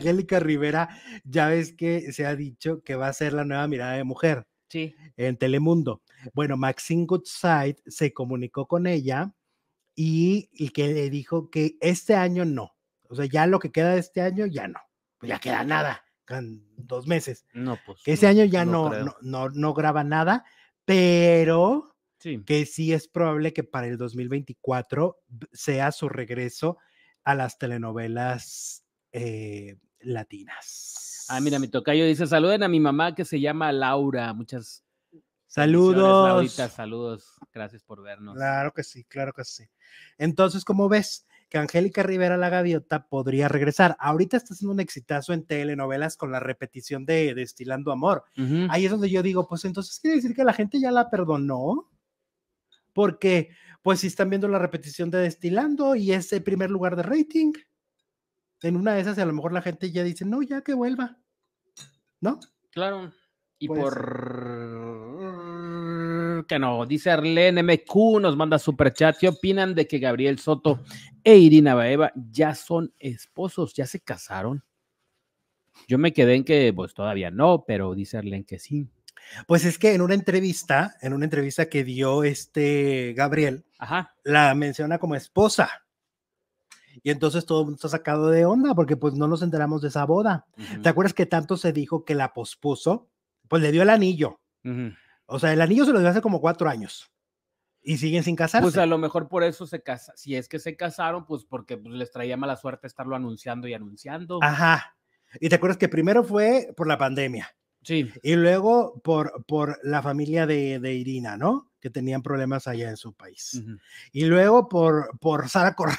Angélica Rivera, ya ves que se ha dicho que va a ser la nueva mirada de mujer. Sí. En Telemundo. Bueno, Maxine Goodside se comunicó con ella y, que le dijo que este año no. O sea, ya lo que queda de este año, ya no. Pues ya queda nada, dos meses. No, pues. Que ese año ya no no, no, graba nada, pero sí. que sí es probable que para el 2024 sea su regreso a las telenovelas eh, latinas. Ah, mira, me toca, yo dice, saluden a mi mamá que se llama Laura. Muchas saludos. Laurita, saludos. Gracias por vernos. Claro que sí, claro que sí. Entonces, ¿cómo ves, que Angélica Rivera la Gaviota podría regresar. Ahorita está haciendo un exitazo en telenovelas con la repetición de Destilando Amor. Ahí es donde yo digo, pues entonces quiere decir que la gente ya la perdonó. Porque, pues, si están viendo la repetición de Destilando y es el primer lugar de rating en una de esas a lo mejor la gente ya dice, no, ya que vuelva, ¿no? Claro. Y por que no, dice Arlene MQ, nos manda super chat. ¿Qué opinan de que Gabriel Soto e Irina Baeva ya son esposos? ¿Ya se casaron? Yo me quedé en que pues todavía no, pero dice Arlene que sí. Pues es que en una entrevista, en una entrevista que dio este Gabriel, Ajá. la menciona como esposa. Y entonces todo el mundo está sacado de onda porque pues no nos enteramos de esa boda. ¿Te acuerdas que tanto se dijo que la pospuso? Pues le dio el anillo. O sea, el anillo se lo dio hace como cuatro años. Y siguen sin pues, casarse. Pues a lo mejor por eso se casaron Si es que se casaron, pues porque pues, les traía mala suerte estarlo anunciando y anunciando. Ajá. Y te acuerdas que primero fue por la pandemia. Sí. Y luego por, por la familia de, Irina, ¿no? Que tenían problemas allá en su país. Y luego por, por Sara Corral.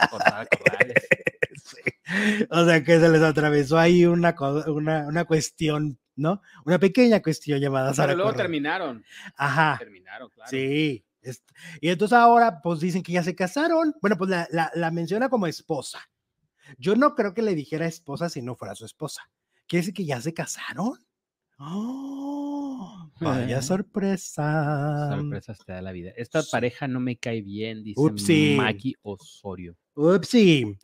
O sea, que se les atravesó ahí una, una, cuestión, ¿no? Una pequeña cuestión llamada Pero luego terminaron. Ajá. Terminaron, claro. Sí. Y entonces ahora, pues dicen que ya se casaron. Bueno, pues la, menciona como esposa. Yo no creo que le dijera esposa si no fuera su esposa. ¿Quiere decir que ya se casaron? ¡Oh! Ah. ¡Vaya sorpresa! Sorpresas te da la vida. Esta pareja no me cae bien, dice Maki Osorio. Whoopsie